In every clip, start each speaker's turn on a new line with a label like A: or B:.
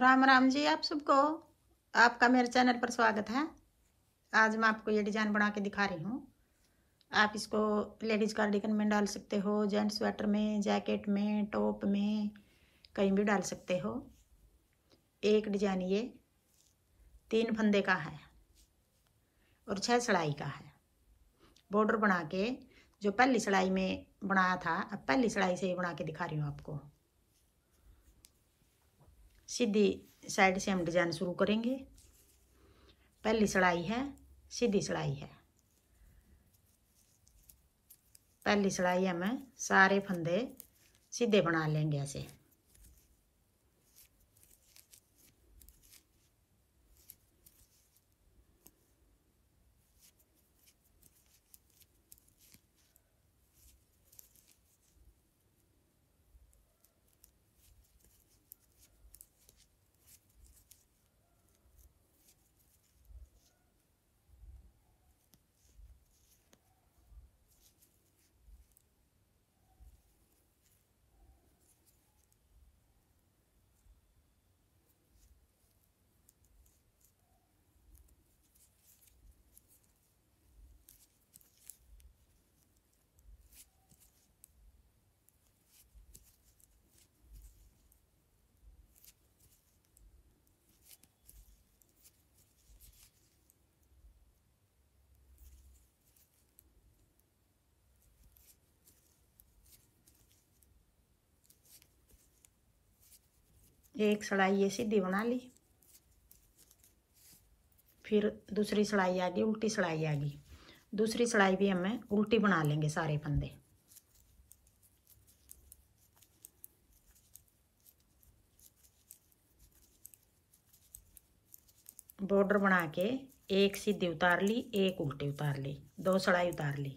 A: राम राम जी आप सबको आपका मेरे चैनल पर स्वागत है आज मैं आपको ये डिज़ाइन बना के दिखा रही हूँ आप इसको लेडीज़ कार्डिगन में डाल सकते हो जेंट्स स्वेटर में जैकेट में टॉप में कहीं भी डाल सकते हो एक डिजाइन ये तीन फंदे का है और छह सिलाई का है बॉर्डर बना के जो पहली सिलाई में बनाया था अब पहली सिलाई से ही बना के दिखा रही हूँ आपको सीधी साइड से हम डिजाइन शुरू करेंगे पहली सिलाई है सीधी सिलाई है पहली सिलाई हमें सारे फंदे सीधे बना लेंगे ऐसे एक सड़ाई ये सीधी बना ली फिर दूसरी सड़ाई आ गई उल्टी सड़ाई आ गई दूसरी सड़ाई भी हमें उल्टी बना लेंगे सारे फंदे बॉर्डर बना के एक सीधी उतार ली एक उल्टी उतार ली दो सड़ाई उतार ली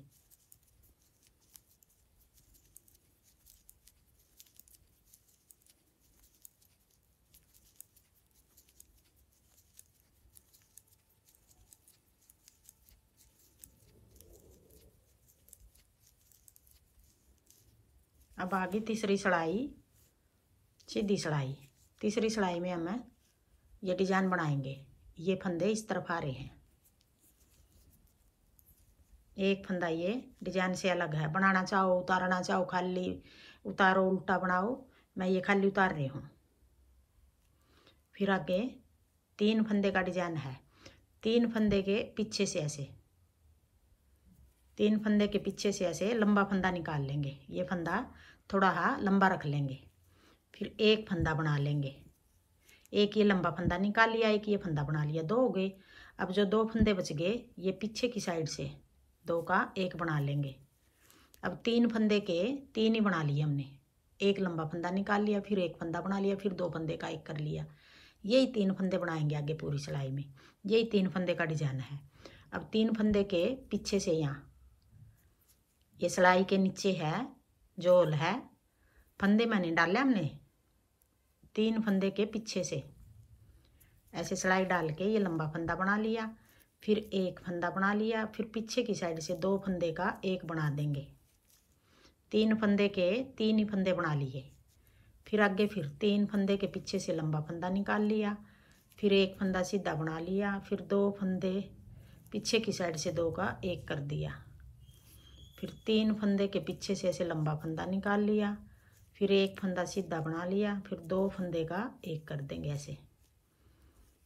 A: अब आगे तीसरी सड़ाई सीधी सड़ाई तीसरी सड़ाई में हम ये डिजाइन बनाएंगे ये फंदे इस तरफ आ रहे हैं एक फंदा ये डिजाइन से अलग है बनाना चाहो उतारना चाहो खाली उतारो उल्टा बनाओ मैं ये खाली उतार रही हूँ फिर आगे तीन फंदे का डिजाइन है तीन फंदे के पीछे से ऐसे तीन फंदे के पीछे से ऐसे लंबा फंदा निकाल लेंगे ये फंदा थोड़ा हा लंबा रख लेंगे फिर एक फंदा बना लेंगे एक ये लंबा फंदा निकाल लिया एक ये फंदा बना लिया दो हो गए अब जो दो फंदे बच गए ये पीछे की साइड से दो का एक बना लेंगे अब तीन फंदे के तीन ही बना लिए हमने एक लंबा फंदा निकाल लिया फिर एक फंदा बना लिया फिर दो फंदे का एक कर लिया यही तीन फंदे बनाएंगे आगे पूरी सिलाई में यही तीन फंदे का डिजाइन है अब तीन फंदे के पीछे से यहाँ ये सिलाई के नीचे है जोल है फंदे मैंने डाले हमने तीन फंदे के पीछे से ऐसे सिलाई डाल के ये लंबा फंदा बना लिया फिर एक फंदा बना लिया फिर पीछे की साइड से दो फंदे का एक बना देंगे तीन फंदे के तीन ही फंदे बना लिए फिर आगे फिर तीन फंदे के पीछे से लंबा फंदा निकाल लिया फिर एक फंदा सीधा बना लिया फिर दो फंदे पीछे की साइड से दो का एक कर दिया फिर तीन फंदे के पीछे से ऐसे लंबा फंदा निकाल लिया फिर एक फंदा सीधा बना लिया फिर दो फंदे का एक कर देंगे ऐसे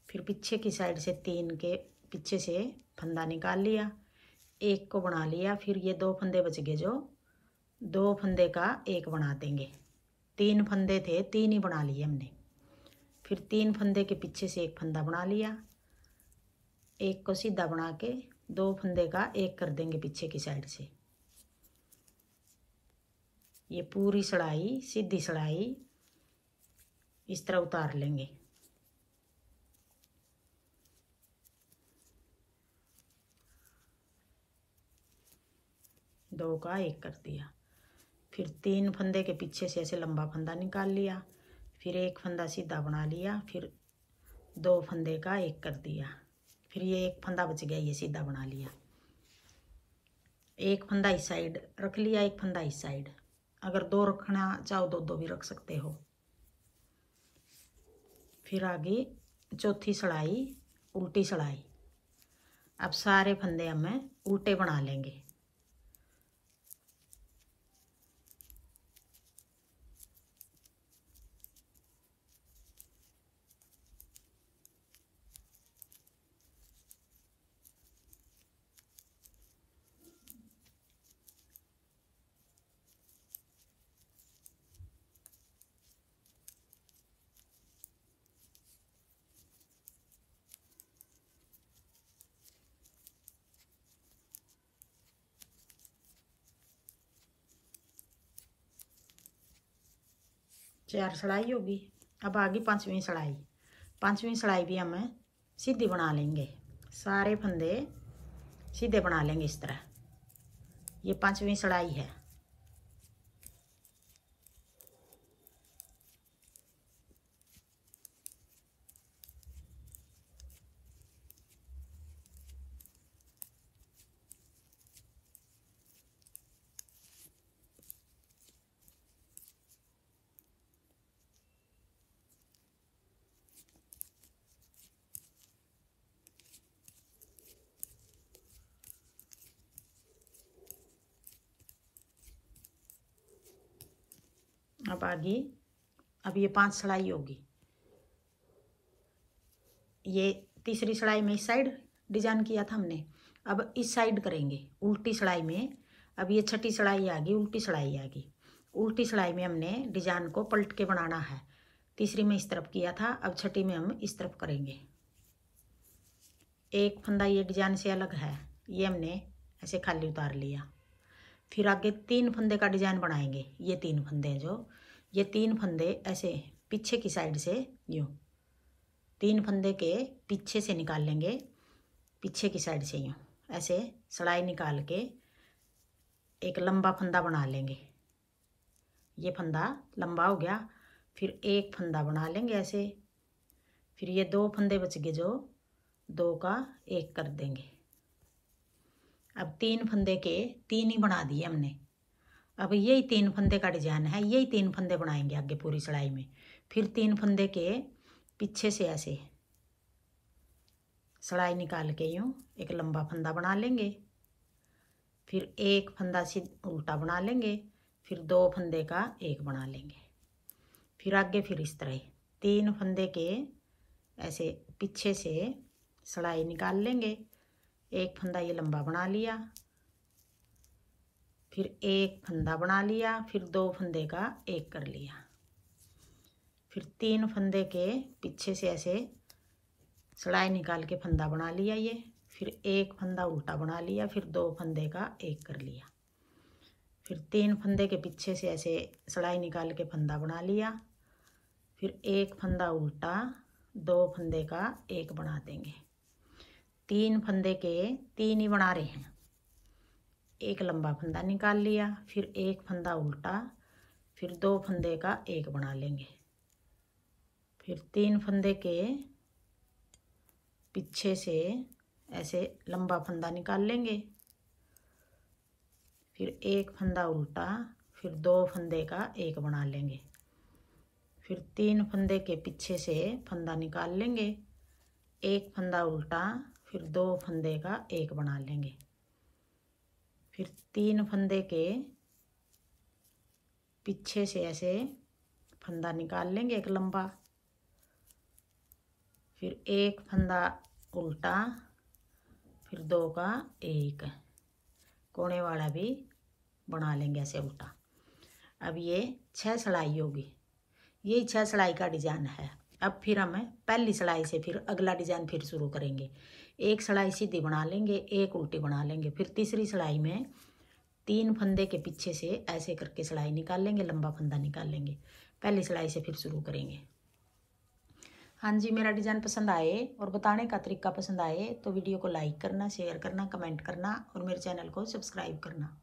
A: फिर पीछे की साइड से तीन के पीछे से फंदा निकाल लिया एक को बना लिया फिर ये दो फंदे बच गए जो दो फंदे का एक बना देंगे तीन फंदे थे तीन ही बना लिए हमने फिर तीन फंदे के पीछे से एक फंदा बना लिया एक को सीधा बना के दो फंदे का एक कर देंगे पीछे की साइड से ये पूरी सड़ाई सीधी सड़ाई इस तरह उतार लेंगे दो का एक कर दिया फिर तीन फंदे के पीछे से ऐसे लंबा फंदा निकाल लिया फिर एक फंदा सीधा बना लिया फिर दो फंदे का एक कर दिया फिर ये एक फंदा बच गया ये सीधा बना लिया एक फंदा इस साइड रख लिया एक फंदा इस साइड अगर दो रखना चाहो दो तो दो भी रख सकते हो फिर आगे चौथी सड़ाई उल्टी सड़ाई अब सारे फंदे हमें उल्टे बना लेंगे चार सड़ाई होगी अब आ गई पाँचवीं सड़ाई पाँचवीं सड़ाई भी हम सीधी बना लेंगे सारे फंदे सीधे बना लेंगे इस तरह ये पाँचवीं सड़ाई है यहाँ पर आगे अब ये पांच सड़ाई होगी ये तीसरी सड़ाई में इस साइड डिजाइन किया था हमने अब इस साइड करेंगे उल्टी सड़ाई में अब ये छठी सड़ाई आ गई उल्टी सड़ाई आ गई उल्टी सड़ाई में हमने डिजाइन को पलट के बनाना है तीसरी में इस तरफ किया था अब छठी में हम इस तरफ करेंगे एक फंदा ये डिजाइन से अलग है ये हमने ऐसे खाली उतार लिया फिर आगे तीन फंदे का डिजाइन बनाएंगे ये तीन फंदे हैं जो ये तीन फंदे ऐसे पीछे की साइड से यूँ तीन फंदे के पीछे से निकाल लेंगे पीछे की साइड से यूँ ऐसे सड़ाई निकाल के एक लंबा फंदा बना लेंगे ये फंदा लंबा हो गया फिर एक फंदा बना लेंगे ऐसे फिर ये दो फंदे बच गए जो दो का एक कर देंगे अब तीन फंदे के तीन ही बना दिए हमने अब यही तीन फंदे का डिजाइन है यही तीन फंदे बनाएंगे आगे पूरी सिलाई में फिर तीन फंदे के पीछे से ऐसे सिलाई निकाल के यूँ एक लंबा फंदा बना लेंगे फिर एक फंदा सी उल्टा बना लेंगे फिर दो फंदे का एक बना लेंगे फिर आगे फिर इस तरह तीन फंदे के ऐसे पीछे से सिलाई निकाल लेंगे एक फंदा ये लंबा बना लिया फिर एक फंदा बना लिया फिर दो फंदे का एक कर लिया फिर तीन फंदे के पीछे से ऐसे सड़ाई निकाल के फंदा बना लिया ये फिर एक फंदा उल्टा बना लिया फिर दो फंदे का एक कर लिया फिर तीन फंदे के पीछे से ऐसे सड़ाई निकाल के फंदा बना लिया फिर एक फंदा उल्टा दो फंदे का एक बना देंगे तीन फंदे के तीन ही बना रहे हैं एक लंबा फंदा निकाल लिया फिर एक फंदा उल्टा फिर दो फंदे का एक बना लेंगे फिर तीन फंदे के पीछे से ऐसे लंबा फंदा निकाल लेंगे फिर एक फंदा उल्टा फिर दो फंदे का एक बना लेंगे फिर तीन फंदे के पीछे से फंदा निकाल लेंगे एक फंदा उल्टा फिर दो फंदे का एक बना लेंगे फिर तीन फंदे के पीछे से ऐसे फंदा निकाल लेंगे एक लंबा फिर एक फंदा उल्टा फिर दो का एक कोने वाला भी बना लेंगे ऐसे उल्टा अब ये छह सिलाई होगी यही छह सिलाई का डिज़ाइन है अब फिर हम पहली सिलाई से फिर अगला डिज़ाइन फिर शुरू करेंगे एक सड़ाई सीधी बना लेंगे एक उल्टी बना लेंगे फिर तीसरी सड़ाई में तीन फंदे के पीछे से ऐसे करके सड़ाई निकाल लेंगे लंबा फंदा निकाल लेंगे पहली सड़ाई से फिर शुरू करेंगे हाँ जी मेरा डिज़ाइन पसंद आए और बताने का तरीका पसंद आए तो वीडियो को लाइक करना शेयर करना कमेंट करना और मेरे चैनल को सब्सक्राइब करना